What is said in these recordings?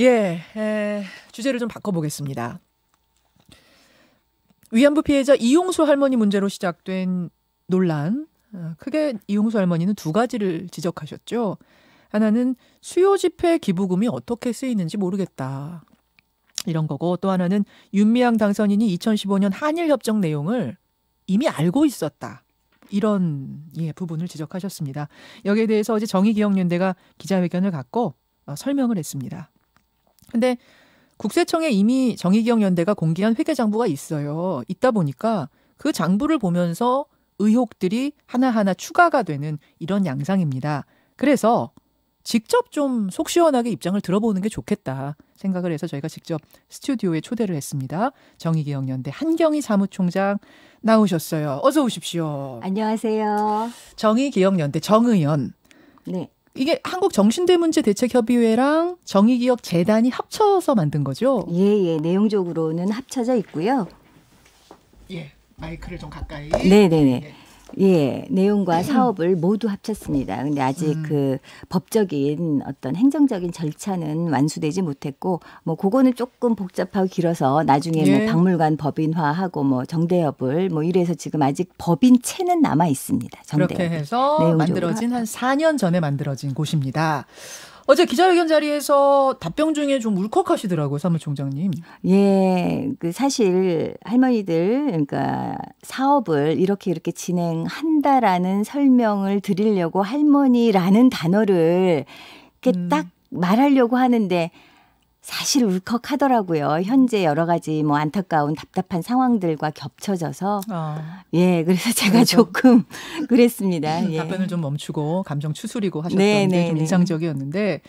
예, 에, 주제를 좀 바꿔보겠습니다. 위안부 피해자 이용수 할머니 문제로 시작된 논란. 어, 크게 이용수 할머니는 두 가지를 지적하셨죠. 하나는 수요 집회 기부금이 어떻게 쓰이는지 모르겠다. 이런 거고 또 하나는 윤미향 당선인이 2015년 한일 협정 내용을 이미 알고 있었다. 이런 예, 부분을 지적하셨습니다. 여기에 대해서 어제 정의기억연대가 기자회견을 갖고 어, 설명을 했습니다. 근데 국세청에 이미 정의기억 연대가 공개한 회계 장부가 있어요. 있다 보니까 그 장부를 보면서 의혹들이 하나하나 추가가 되는 이런 양상입니다. 그래서 직접 좀 속 시원하게 입장을 들어보는 게 좋겠다 생각을 해서 저희가 직접 스튜디오에 초대를 했습니다. 정의기억연대 한경희 사무총장 나오셨어요. 어서 오십시오. 안녕하세요. 정의기억연대 정의연. 네. 이게 한국 정신대 문제 대책 협의회랑 정의기업 재단이 합쳐서 만든 거죠? 예, 예. 내용적으로는 합쳐져 있고요. 예. 마이크를 좀 가까이. 네, 네, 네. 예. 예, 내용과 음. 사업을 모두 합쳤습니다. 근데 아직 음. 그 법적인 어떤 행정적인 절차는 완수되지 못했고 뭐 그거는 조금 복잡하고 길어서 나중에 뭐 예. 뭐 박물관 법인화하고 뭐 정대협을 뭐 이래서 지금 아직 법인체는 남아 있습니다. 정대협. 그렇게 해서 만들어진 한 4년 전에 만들어진 곳입니다. 어제 기자회견 자리에서 답변 중에 좀 울컥하시더라고요, 사무총장님. 예, 그 사실 할머니들 그러니까 사업을 이렇게 이렇게 진행한다라는 설명을 드리려고 할머니라는 단어를 이렇게 음. 딱 말하려고 하는데 사실 울컥하더라고요. 현재 여러 가지 뭐 안타까운 답답한 상황들과 겹쳐져서 아. 예 그래서 제가 그래서. 조금 그랬습니다. 예. 답변을 좀 멈추고 감정 추스리고 하셨던 네, 게좀 네, 네. 인상적이었는데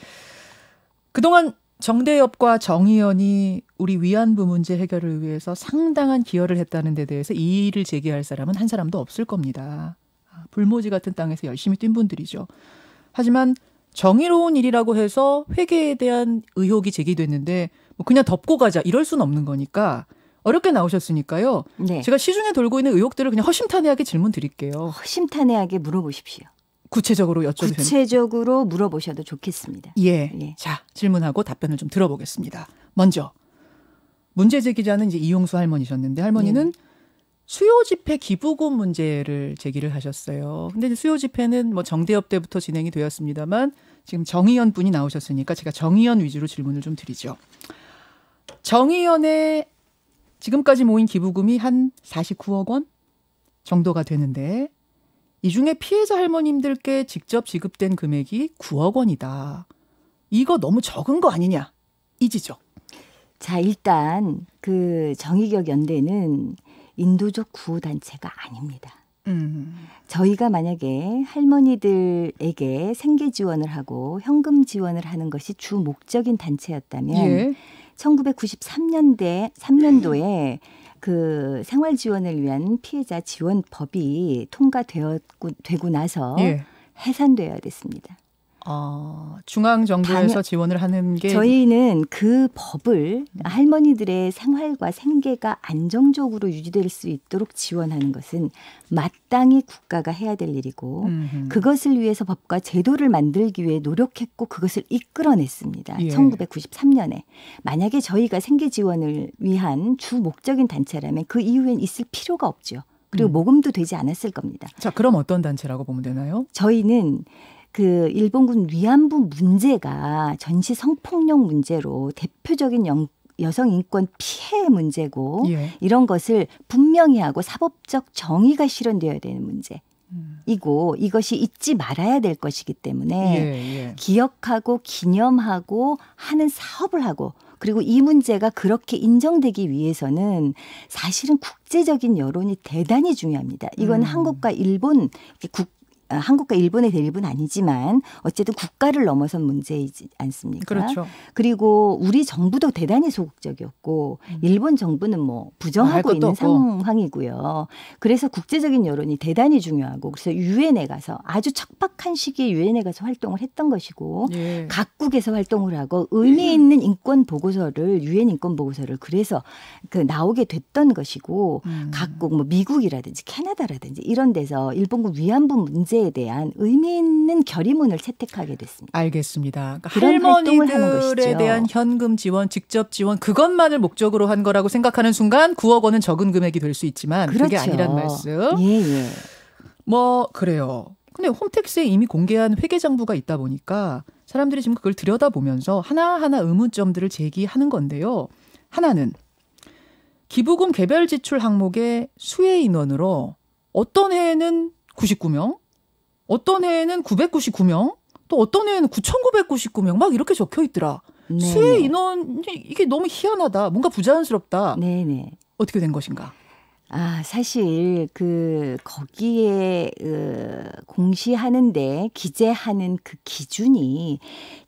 그동안 정대협과 정의연이 우리 위안부 문제 해결을 위해서 상당한 기여를 했다는 데 대해서 이의를 제기할 사람은 한 사람도 없을 겁니다. 아, 불모지 같은 땅에서 열심히 뛴 분들이죠. 하지만 정의로운 일이라고 해서 회계에 대한 의혹이 제기됐는데 뭐 그냥 덮고 가자 이럴 수는 없는 거니까 어렵게 나오셨으니까요. 네. 제가 시중에 돌고 있는 의혹들을 그냥 허심탄회하게 질문 드릴게요. 허심탄회하게 물어보십시오. 구체적으로 여쭤도 구체적으로 되는... 물어보셔도 좋겠습니다. 예. 예. 자, 질문하고 답변을 좀 들어보겠습니다. 먼저 문제 제기자는 이제 이용수 할머니셨는데 할머니는 예. 수요 집회 기부금 문제를 제기를 하셨어요. 근데 수요 집회는 뭐 정대협 때부터 진행이 되었습니다만 지금 정의연 분이 나오셨으니까 제가 정의연 위주로 질문을 좀 드리죠. 정의연의 지금까지 모인 기부금이 한 49억 원 정도가 되는데 이 중에 피해자 할머님들께 직접 지급된 금액이 9억 원이다. 이거 너무 적은 거 아니냐? 이 지적. 자, 일단 그 정의격 연대는 인도적 구호단체가 아닙니다. 음. 저희가 만약에 할머니들에게 생계 지원을 하고 현금 지원을 하는 것이 주 목적인 단체였다면 예. 1993년대 3년도에 그 생활 지원을 위한 피해자 지원법이 통과되었고 되고 나서 예. 해산되어야 됐습니다. 어, 중앙 정부에서 지원을 하는 게 저희는 그 법을 음. 할머니들의 생활과 생계가 안정적으로 유지될 수 있도록 지원하는 것은 마땅히 국가가 해야 될 일이고 음흠. 그것을 위해서 법과 제도를 만들기 위해 노력했고 그것을 이끌어냈습니다. 예. 1993년에 만약에 저희가 생계 지원을 위한 주 목적인 단체라면 그 이후엔 있을 필요가 없죠. 그리고 음. 모금도 되지 않았을 겁니다. 자, 그럼 어떤 단체라고 보면 되나요? 저희는 그 일본군 위안부 문제가 전시 성폭력 문제로 대표적인 영, 여성 인권 피해 문제고 예. 이런 것을 분명히 하고 사법적 정의가 실현되어야 되는 문제. 음. 이고 이것이 잊지 말아야 될 것이기 때문에 예, 예. 기억하고 기념하고 하는 사업을 하고 그리고 이 문제가 그렇게 인정되기 위해서는 사실은 국제적인 여론이 대단히 중요합니다. 이건 음. 한국과 일본 국 아, 한국과 일본의 대립은 아니지만 어쨌든 국가를 넘어선 문제이지 않습니까? 그렇죠. 그리고 우리 정부도 대단히 소극적이었고 음. 일본 정부는 뭐 부정하고 있는 상황이고요. 그래서 국제적인 여론이 대단히 중요하고 그래서 유엔에 가서 아주 척박한 시기에 유엔에 가서 활동을 했던 것이고 예. 각국에서 활동을 하고 의미 있는 인권 보고서를 유엔 인권 보고서를 그래서 그 나오게 됐던 것이고 음. 각국 뭐 미국이라든지 캐나다라든지 이런 데서 일본군 위안부 문제 문제에 대한 의미 있는 결의문을 채택하게 됐습니다. 알겠습니다. 그러니까 할머니들에 대한 현금 지원, 직접 지원 그것만을 목적으로 한 거라고 생각하는 순간 9억 원은 적은 금액이 될 수 있지만 그렇죠. 그게 아니란 말씀. 예, 예. 뭐 그래요. 근데 홈택스에 이미 공개한 회계장부가 있다 보니까 사람들이 지금 그걸 들여다보면서 하나하나 의문점들을 제기하는 건데요. 하나는 기부금 개별 지출 항목의 수혜 인원으로 어떤 해에는 99명, 어떤 해에는 999명, 또 어떤 해에는 9,999명 막 이렇게 적혀 있더라. 네 수혜 네. 인원 이게 너무 희한하다. 뭔가 부자연스럽다. 네네. 네. 어떻게 된 것인가? 아, 사실 그 거기에 으, 어, 공시하는데 기재하는 그 기준이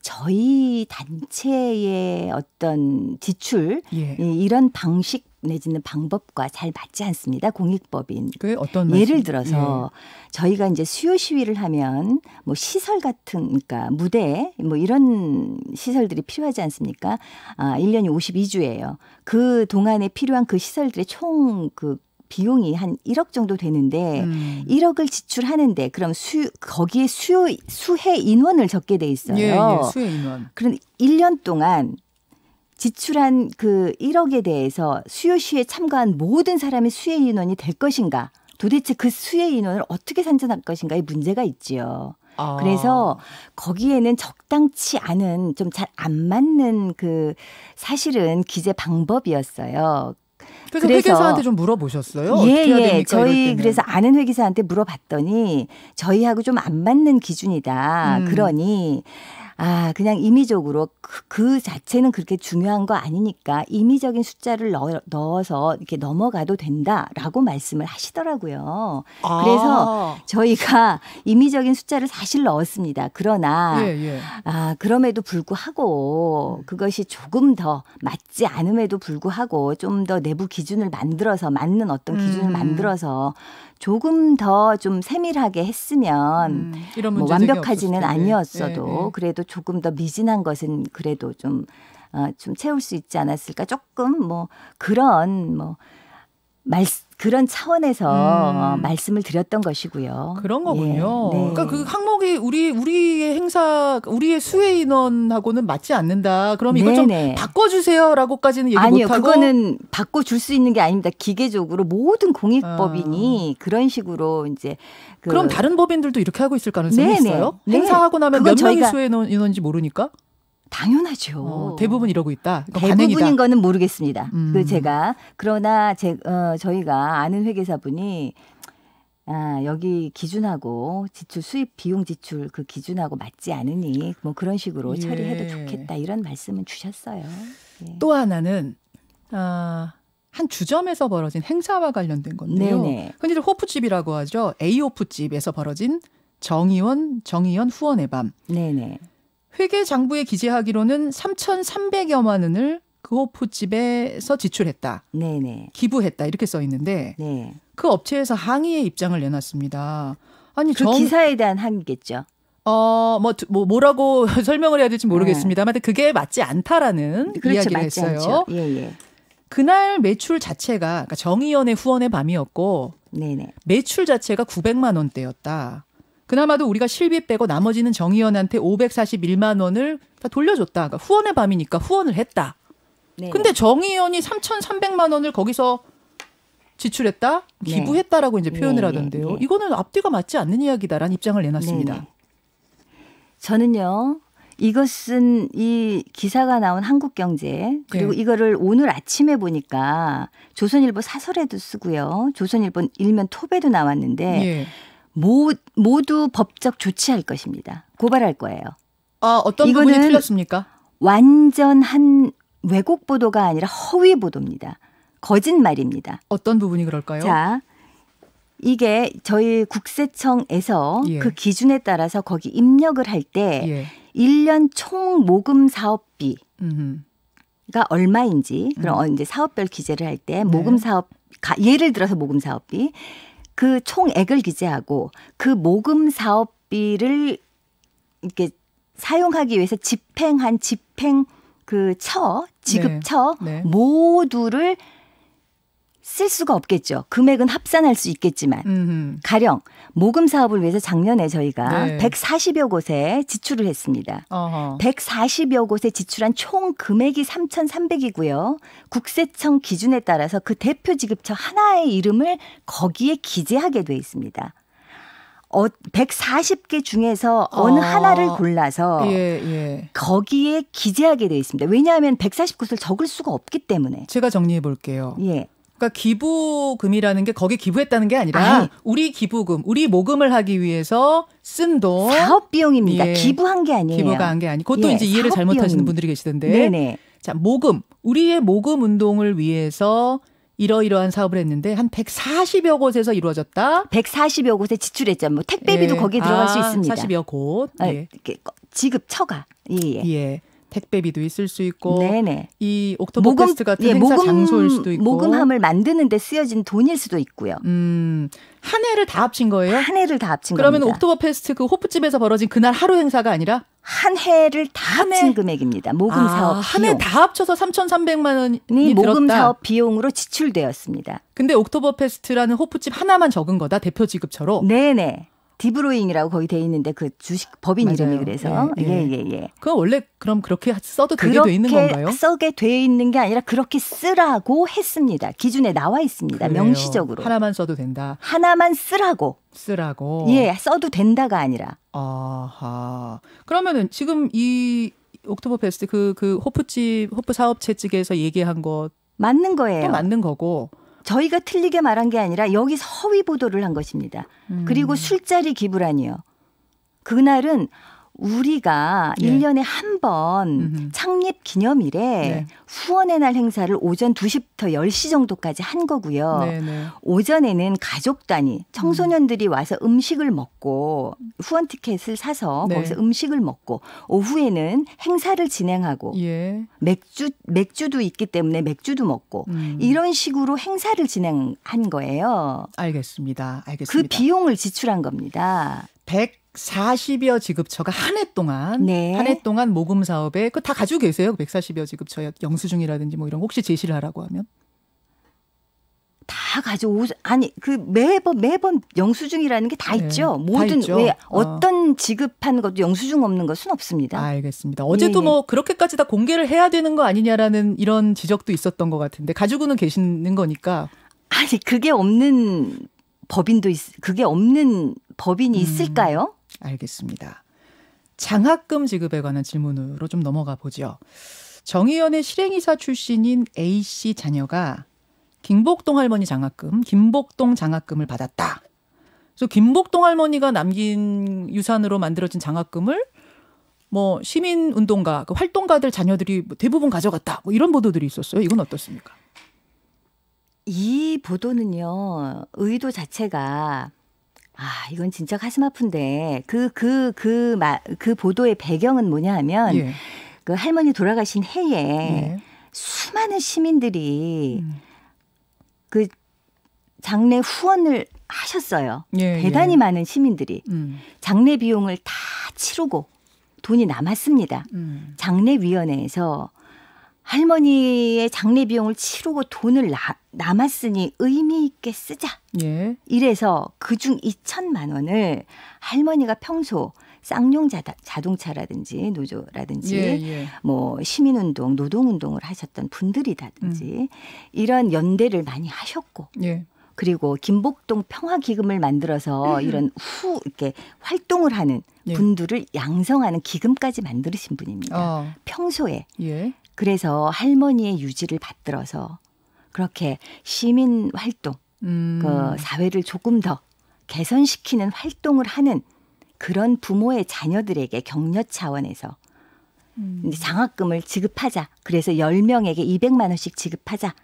저희 단체의 어떤 지출 예. 이런 방식 내지는 방법과 잘 맞지 않습니다. 공익법인. 그 어떤 말씀? 예를 들어서 예. 저희가 이제 수요 시위를 하면 뭐 시설 같은 그러니까 무대 뭐 이런 시설들이 필요하지 않습니까? 아, 1년이 52주예요. 그 동안에 필요한 그 시설들의 총그 비용이 한 1억 정도 되는데 음. 1억을 지출하는데 그럼 수 거기에 수요 수혜 인원을 적게 돼 있어요. 예, 예, 수혜 인원. 그런 1년 동안 지출한 그 1억에 대해서 수요 시에 참가한 모든 사람의 수혜 인원이 될 것인가? 도대체 그 수혜 인원을 어떻게 산정할 것인가에 문제가 있지요. 아. 그래서 거기에는 적당치 않은 좀 잘 안 맞는 그 사실은 기재 방법이었어요. 그래서, 그래서 회계사한테 좀 물어보셨어요? 예, 예. 저희 그래서 아는 회계사한테 물어봤더니 저희하고 좀 안 맞는 기준이다. 음. 그러니 아, 그냥 임의적으로 그, 그, 자체는 그렇게 중요한 거 아니니까 임의적인 숫자를 넣어, 서 이렇게 넘어가도 된다라고 말씀을 하시더라고요. 아. 그래서 저희가 임의적인 숫자를 사실 넣었습니다. 그러나 예, 예. 아, 그럼에도 불구하고 음. 그것이 조금 더 맞지 않음에도 불구하고 좀 더 내부 기준을 만들어서 맞는 어떤 기준을 음. 만들어서 조금 더 좀 세밀하게 했으면 음, 뭐 완벽하지는 아니었어도 예, 예. 그래도 조금 더 미진한 것은 그래도 좀, 어, 좀 채울 수 있지 않았을까. 조금 뭐 그런 뭐 말, 그런 차원에서 음. 어, 말씀을 드렸던 것이고요. 그런 거군요. 예, 네. 그러니까 그 항목이 우리 우리의 행사 우리의 수혜 인원하고는 맞지 않는다. 그럼 이거 좀 바꿔 주세요라고까지는 얘기 아니요, 못 하고 그거는 바꿔 줄 수 있는 게 아닙니다. 기계적으로 모든 공익법인이 아. 그런 식으로 이제 그... 럼 다른 법인들도 이렇게 하고 있을 가능성이 네네. 있어요? 네. 행사하고 나면 몇 명이 수혜 인원인지 모르니까? 당연하죠. 어, 대부분 이러고 있다. 그러니까 대부분인 반응이다. 거는 모르겠습니다. 음. 그 제가 그러나 제 어, 저희가 아는 회계사분이 아, 여기 기준하고 지출 수입 비용 지출 그 기준하고 맞지 않으니 뭐 그런 식으로 예. 처리해도 좋겠다 이런 말씀은 주셨어요. 예. 또 하나는 아, 한 주점에서 벌어진 행사와 관련된 건데요. 네 흔히들 호프집이라고 하죠. A 호프집에서 벌어진 정의원 정의원 후원의 밤. 네네. 회계 장부에 기재하기로는 3,300여만 원을 그 호프집에서 지출했다. 네네. 기부했다. 이렇게 써 있는데 네. 그 업체에서 항의의 입장을 내놨습니다. 아니, 그 정... 기사에 대한 항의겠죠. 어, 뭐, 뭐 뭐라고 설명을 해야 될지 모르겠습니다만 네. 그게 맞지 않다라는 그렇죠, 이야기를 맞지 했어요. 않죠. 예, 예. 그날 매출 자체가 그러니까 정의연의 후원의 밤이었고 네네. 매출 자체가 900만 원대였다. 그나마도 우리가 실비 빼고 나머지는 정의원한테 541만 원을 다 돌려줬다. 그러니까 후원의 밤이니까 후원을 했다. 네. 근데 정의연이 3,300만 원을 거기서 지출했다, 네. 기부했다라고 이제 네, 표현을 네, 하던데요. 이거는 앞뒤가 맞지 않는 이야기다라는 입장을 내놨습니다. 저는요. 이것은 이 기사가 나온 한국경제 그리고 네. 이거를 오늘 아침에 보니까 조선일보 사설에도 쓰고요. 조선일보 일면 톱에도 나왔는데 네. 모, 모두 법적 조치할 것입니다. 고발할 거예요. 아, 어떤 이거는 틀렸습니까? 완전한 왜곡 보도가 아니라 허위 보도입니다. 거짓말입니다. 어떤 부분이 그럴까요? 자, 이게 저희 국세청에서 예. 그 기준에 따라서 거기 입력을 할때 예. 1년 총 모금 사업비 가 얼마인지 그럼 음. 어, 이제 사업별 기재를 할때 네. 모금 사업 예를 들어서 모금 사업비 그 총액을 기재하고 그 모금 사업비를 이렇게 사용하기 위해서 집행한 집행 그 처, 지급처 네. 네. 모두를 쓸 수가 없겠죠. 금액은 합산할 수 있겠지만 음흠. 가령 모금 사업을 위해서 작년에 저희가 네. 140여 곳에 지출을 했습니다. 어허. 140여 곳에 지출한 총 금액이 3,300이고요. 국세청 기준에 따라서 그 대표 지급처 하나의 이름을 거기에 기재하게 돼 있습니다. 어, 140개 중에서 어느 아, 하나를 골라서 예, 예. 거기에 기재하게 되어 있습니다. 왜냐하면 149곳을 적을 수가 없기 때문에. 제가 정리해 볼게요. 예. 그러니까 기부금이라는 게 거기 기부했다는 게 아니라 아니. 우리 기부금, 우리 모금을 하기 위해서 쓴 돈. 사업 비용입니다. 예. 기부한 게 아니에요. 기부가 한 게 아니. 그것도 예, 이제 이해를 잘못하시는 분들이 계시던데. 네네. 자, 모금. 우리의 모금 운동을 위해서 이러이러한 사업을 했는데 한 140여 곳에서 이루어졌다. 140여 곳에 지출했죠. 뭐 택배비도 예. 거기에 들어갈 아, 수 있습니다. 40여 곳. 아, 예. 지급처가. 예. 예. 예. 택배비도 있을 수 있고 네네. 이 옥토버 페스트 같은 예, 행사 모금, 장소일 수도 있고 모금함을 만드는 데 쓰여진 돈일 수도 있고요. 음, 한 해를 다 합친 거예요? 한 해를 다 합친 그러면 옥토버 페스트 그 호프집에서 벌어진 그날 하루 행사가 아니라 한 해를 다한 합친 해? 금액입니다. 모금 아, 사업 한해 다 합쳐서 3,300만 원이 모금 사업 비용으로 지출되었습니다. 근데 옥토버 페스트라는 호프집 하나만 적은 거다 대표 지급처럼. 네네. 디브로잉이라고 거기 돼 있는데 그 주식 법인 맞아요. 이름이 그래서 예예예. 예. 예, 예, 예, 그 원래 그럼 그렇게 써도 되게 돼 있는 건가요? 써게 돼 있는 게 아니라 그렇게 쓰라고 했습니다. 기준에 나와 있습니다. 그래요. 명시적으로 하나만 써도 된다. 하나만 쓰라고. 쓰라고. 예, 써도 된다가 아니라. 아하. 그러면은 지금 이 옥토버 페스트 그그 그 호프집 호프 사업체 측에서 얘기한 것 맞는 거예요. 또 맞는 거고. 저희가 틀리게 말한 게 아니라 여기 서위 보도를 한 것입니다. 음. 그리고 술자리 기부라니요. 그날은 우리가 네. 예. 1년에 한 번 창립 기념일에 네. 후원의 날 행사를 오전 2시부터 10시 정도까지 한 거고요. 네네. 네. 오전에는 가족 단위 청소년들이 와서 음식을 먹고 후원 티켓을 사서 네. 거기서 음식을 먹고 오후에는 행사를 진행하고 예. 맥주 맥주도 있기 때문에 맥주도 먹고 음. 이런 식으로 행사를 진행한 거예요. 알겠습니다. 알겠습니다. 그 비용을 지출한 겁니다. 100 140여 지급처가 한 해 동안 네. 한해 동안 모금 사업에 그 다 가지고 계세요. 140여 지급처 영수증이라든지 뭐 이런 거 혹시 제시를 하라고 하면 다 가져오 아니 그 매번 매번 영수증이라는 게다 네, 있죠. 모든 다왜 어. 어떤 지급한 것도 영수증 없는 것은 없습니다. 알겠습니다. 어제도 예. 뭐 그렇게까지 다 공개를 해야 되는 거 아니냐라는 이런 지적도 있었던 것 같은데 가지고는 계시는 거니까 아니 그게 없는 법인도 있, 그게 없는 법인이 음. 있을까요? 알겠습니다. 장학금 지급에 관한 질문으로 좀 넘어가 보죠. 정의연의 실행이사 출신인 A 씨 자녀가 김복동 할머니 장학금, 김복동 장학금을 받았다. 그래서 김복동 할머니가 남긴 유산으로 만들어진 장학금을 뭐 시민 운동가, 그 활동가들 자녀들이 뭐 대부분 가져갔다. 뭐 이런 보도들이 있었어요. 이건 어떻습니까? 이 보도는요, 의도 자체가 아, 이건 진짜 가슴 아픈데 그 그 그그그 그, 그 그 보도의 배경은 뭐냐 하면 예. 그 할머니 돌아가신 해에 예. 수많은 시민들이 음. 그 장례 후원을 하셨어요. 예, 대단히 예. 많은 시민들이 음. 장례 비용을 다 치르고 돈이 남았습니다. 음. 장례 위원회에서 할머니의 장례 비용을 치르고 돈을 나, 남았으니 의미 있게 쓰자. 예. 이래서 그중 2천만 원을 할머니가 평소 쌍용 자동차라든지 노조라든지 예, 예. 뭐 시민운동, 노동운동을 하셨던 분들이라든지 음. 이런 연대를 많이 하셨고 예. 그리고 김복동 평화기금을 만들어서 음. 이런 후 이렇게 활동을 하는 예. 분들을 양성하는 기금까지 만드신 분입니다. 어. 평소에 예. 그래서 할머니의 유지를 받들어서 그렇게 시민 활동, 음. 그 사회를 조금 더 개선시키는 활동을 하는 그런 부모의 자녀들에게 격려 차원에서 음. 장학금을 지급하자. 그래서 1 0명에게2 0 0만 원씩 지급하자라는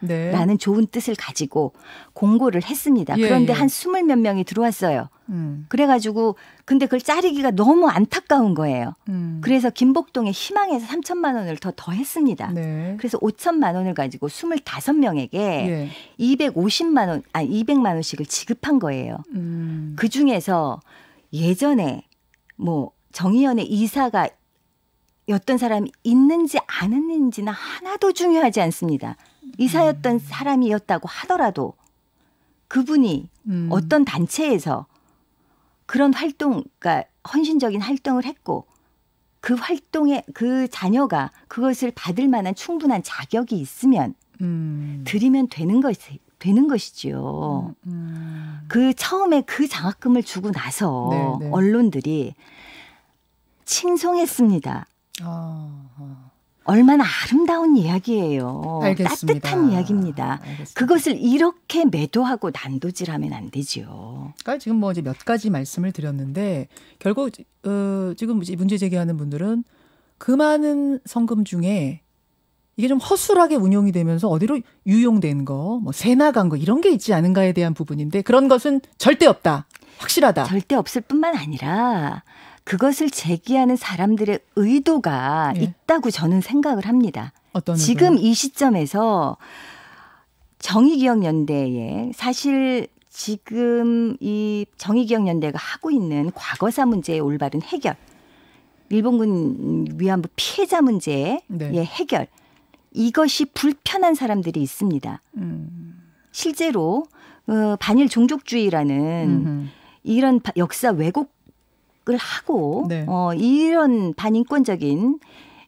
네. 좋은 뜻을 가지고 공고를 했습니다. 예, 그런데 예. 한 스물 몇 명이 들어왔어요. 음. 그래가지고 근데 그걸 자르기가 너무 안타까운 거예요. 음. 그래서 김복동의 희망에서 3천만 원을 더 더했습니다. 네. 그래서 5천만 원을 가지고 2 5 명에게 예. 이백오십만 원, 아니 0백만 원씩을 지급한 거예요. 음. 그 중에서 예전에 뭐 정의연의 이사가 어떤 사람이 있는지 안 있는지는 하나도 중요하지 않습니다. 이사였던 음. 사람이었다고 하더라도 그분이 음. 어떤 단체에서 그런 활동, 그러니까 헌신적인 활동을 했고 그 활동에 그 자녀가 그것을 받을 만한 충분한 자격이 있으면 음. 드리면 되는 것 되는 것이지요. 음, 음. 그 처음에 그 장학금을 주고 나서 네네. 네. 언론들이 칭송했습니다. 어, 어. 얼마나 아름다운 이야기예요. 알겠습니다. 따뜻한 이야기입니다. 알겠습니다. 그것을 이렇게 매도하고 난도질하면 안 되지요. 그러니까 지금 뭐 이제 몇 가지 말씀을 드렸는데 결국 어, 지금 문제 제기하는 분들은 그 많은 성금 중에 이게 좀 허술하게 운용이 되면서 어디로 유용된 거, 뭐세나간거 이런 게 있지 않은가에 대한 부분인데 그런 것은 절대 없다. 확실하다. 절대 없을 뿐만 아니라 그것을 제기하는 사람들의 의도가 예. 있다고 저는 생각을 합니다. 어떤 지금 의도요? 이 시점에서 정의기억연대에 사실 지금 이 정의기억연대가 하고 있는 과거사 문제의 올바른 해결, 일본군 위안부 피해자 문제의 네. 해결 이것이 불편한 사람들이 있습니다. 음. 실제로 어, 반일 종족주의라는 음흠. 이런 역사 왜곡 노력을 하고 네. 어, 이런 반인권적인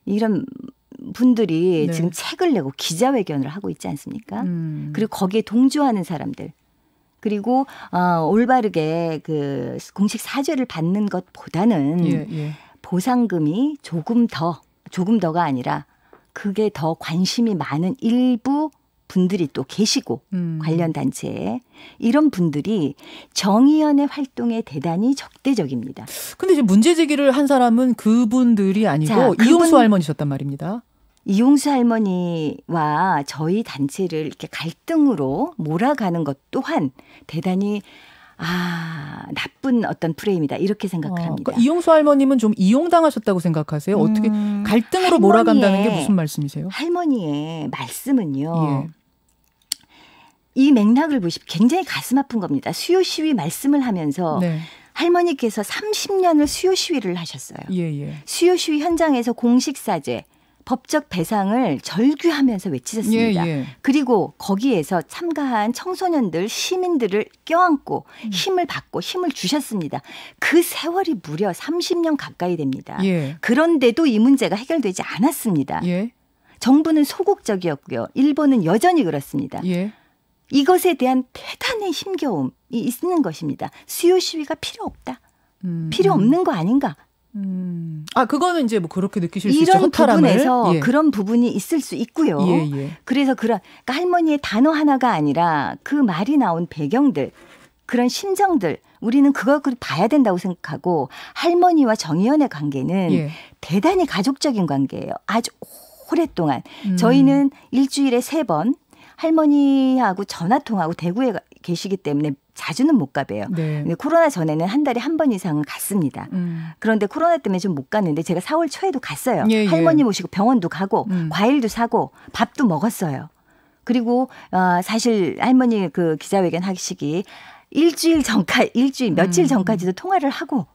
이런 분들이 네. 지금 책을 내고 기자회견을 하고 있지 않습니까? 음. 그리고 거기에 동조하는 사람들. 그리고 어, 올바르게 그 공식 사죄를 받는 것보다는 예, 예. 보상금이 조금 더 조금 더가 아니라 그게 더 관심이 많은 일부 분들이 또 계시고 음. 관련 단체에 이런 분들이 정의연의 활동에 대단히 적대적입니다. 근데 이제 문제 제기를 한 사람은 그분들이 아니고 자, 그분, 이용수 할머니셨단 말입니다. 이용수 할머니와 저희 단체를 이렇게 갈등으로 몰아가는 것 또한 대단히 아 나쁜 어떤 프레임이다 이렇게 생각을 어, 합니다. 그러니까 이용수 할머님은 좀 이용당하셨다고 생각하세요? 어떻게 음, 갈등으로 할머니의, 몰아간다는 게 무슨 말씀이세요? 할머니의 말씀은요. 예. 이 맥락을 보시면 굉장히 가슴 아픈 겁니다. 수요 시위 말씀을 하면서 네. 할머니께서 30년을 수요 시위를 하셨어요. 예, 예. 수요 시위 현장에서 공식 사죄, 법적 배상을 절규하면서 외치셨습니다. 예, 예, 그리고 거기에서 참가한 청소년들, 시민들을 껴안고 음. 힘을 받고 힘을 주셨습니다. 그 세월이 무려 30년 가까이 됩니다. 예. 그런데도 이 문제가 해결되지 않았습니다. 예. 정부는 소극적이었고요. 일본은 여전히 그렇습니다. 예. 이것에 대한 대단의 힘겨움이 있는 것입니다. 수요 시위가 필요 없다. 음. 필요 음. 없는 거 아닌가. 음. 아 그거는 이제 뭐 그렇게 느끼실 수 있죠. 이런 부분에서 예. 그런 부분이 있을 수 있고요. 예, 예. 그래서 그런 그러니까 할머니의 단어 하나가 아니라 그 말이 나온 배경들, 그런 심정들 우리는 그걸 봐야 된다고 생각하고 할머니와 정의연의 관계는 예. 대단히 가족적인 관계예요. 아주 오랫동안 음. 저희는 일주일에 세번 할머니하고 전화 통하고 화 대구에 계시기 때문에 자주는 못 가봬요. 네. 근데 코로나 전에는 한 달에 한 번 이상은 갔습니다. 음. 그런데 코로나 때문에 좀 못 갔는데 제가 4월 초에도 갔어요. 예, 예, 할머니 모시고 병원도 가고 음. 과일도 사고 밥도 먹었어요. 그리고 어, 사실 할머니 그 기자회견 하시기 일주일 전까 일주일 며칠 음. 전까지도 음. 통화를 하고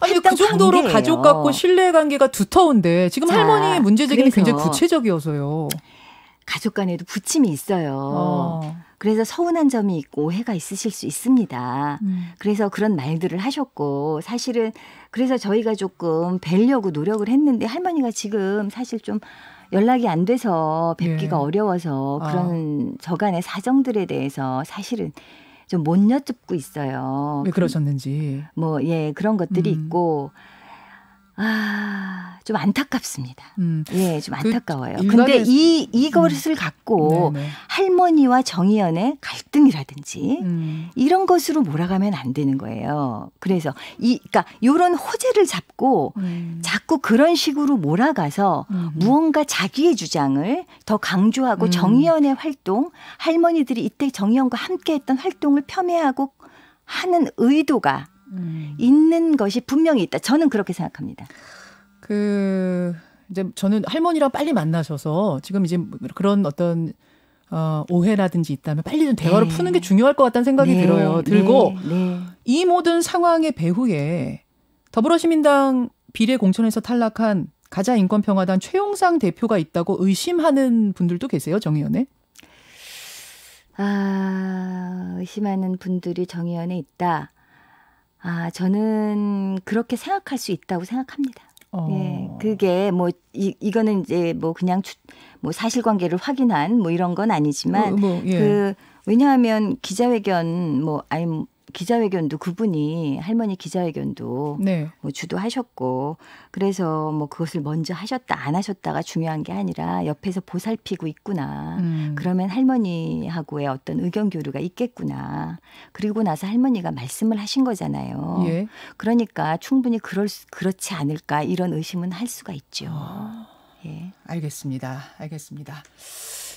아니 그 정도로 관계예요. 가족 같고 신뢰 관계가 두터운데 지금 자, 할머니 문제 제기는 굉장히 구체적이어서요. 가족 간에도 부침이 있어요. 어. 그래서 서운한 점이 있고 오해가 있으실 수 있습니다. 음. 그래서 그런 말들을 하셨고 사실은 그래서 저희가 조금 뵈려고 노력을 했는데 할머니가 지금 사실 좀 연락이 안 돼서 뵙기가 네. 어려워서 아. 그런 아. 저간의 사정들에 대해서 사실은 좀 못 여쭙고 있어요. 왜 그러셨는지. 뭐, 예, 그런 것들이 음. 있고, 아, 좀 안타깝습니다. 음. 예, 좀 그 안타까워요. 그 근데 이 이것을 음. 갖고 네네. 네. 할머니와 정의연의 갈등이라든지 음. 이런 것으로 몰아가면 안 되는 거예요. 그래서 이그니까 요런 호재를 잡고 음. 자꾸 그런 식으로 몰아가서 무언가 자기의 주장을 더 강조하고 음. 정의연의 활동, 할머니들이 이때 정의연과 함께 했던 활동을 폄훼하고 하는 의도가 음. 있는 것이 분명히 있다. 저는 그렇게 생각합니다. 그 이제 저는 할머니랑 빨리 만나셔서 지금 이제 그런 어떤 어, 오해라든지 있다면 빨리 좀 대화를 네. 푸는 게 중요할 것 같다는 생각이 네. 들어요. 들고 네. 네. 이 모든 상황의 배후에 더불어시민당 비례 공천에서 탈락한 가자 인권평화당 최용상 대표가 있다고 의심하는 분들도 계세요, 정의연에? 아, 의심하는 분들이 정의연에 있다. 아, 저는 그렇게 생각할 수 있다고 생각합니다. 어. 예, 그게 뭐 이, 이거는 이제 뭐 그냥 추, 뭐 사실관계를 확인한 뭐 이런 건 아니지만 뭐, 뭐, 예. 그 왜냐하면 기자회견 뭐 아니 기자회견도 그분이 할머니 기자회견도 네. 뭐 주도하셨고 그래서 뭐 그것을 먼저 하셨다 안 하셨다가 중요한 게 아니라 옆에서 보살피고 있구나 음. 그러면 할머니하고의 어떤 의견 교류가 있겠구나 그리고 나서 할머니가 말씀을 하신 거잖아요 예. 그러니까 충분히 그럴 그렇지 않을까 이런 의심은 할 수가 있죠 아, 예 알겠습니다 알겠습니다.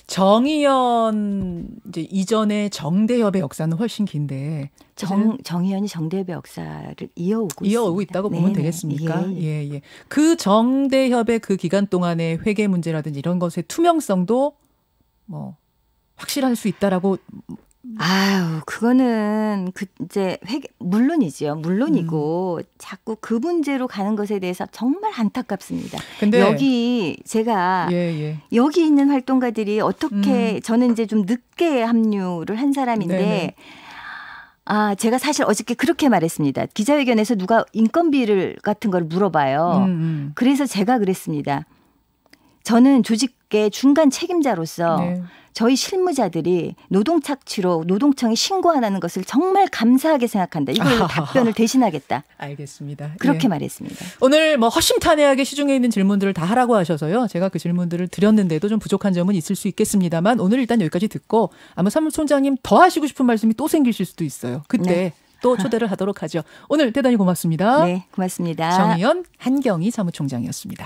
정의연 이제 이전에 정대협의 역사는 훨씬 긴데 정 정의연이 정대협의 역사를 이어오고 이어오고 있습니다. 있다고 보면 되겠습니까? 예예. 예. 예, 예. 그 정대협의 그 기간 동안의 회계 문제라든지 이런 것의 투명성도 뭐 확실할 수 있다라고 아유, 그거는 그 이제 회 물론이지요. 물론이고 음. 자꾸 그 문제로 가는 것에 대해서 정말 안타깝습니다. 근데 여기 제가 예, 예. 여기 있는 활동가들이 어떻게 음. 저는 이제 좀 늦게 합류를 한 사람인데 네네. 아, 제가 사실 어저께 그렇게 말했습니다. 기자회견에서 누가 인건비를 같은 걸 물어봐요. 음음. 음. 그래서 제가 그랬습니다. 저는 조직 업계 중간 책임자로서 네. 저희 실무자들이 노동 착취로 노동청에 신고하라는 것을 정말 감사하게 생각한다. 이걸 답변을 대신하겠다. 알겠습니다. 그렇게 예. 말했습니다. 오늘 뭐 허심탄회하게 시중에 있는 질문들을 다 하라고 하셔서요. 제가 그 질문들을 드렸는데도 좀 부족한 점은 있을 수 있겠습니다만 오늘 일단 여기까지 듣고 아마 사무총장님 더 하시고 싶은 말씀이 또 생기실 수도 있어요. 그때 네. 또 초대를 하도록 하죠. 오늘 대단히 고맙습니다. 네, 고맙습니다. 정의연 한경희 사무총장이었습니다.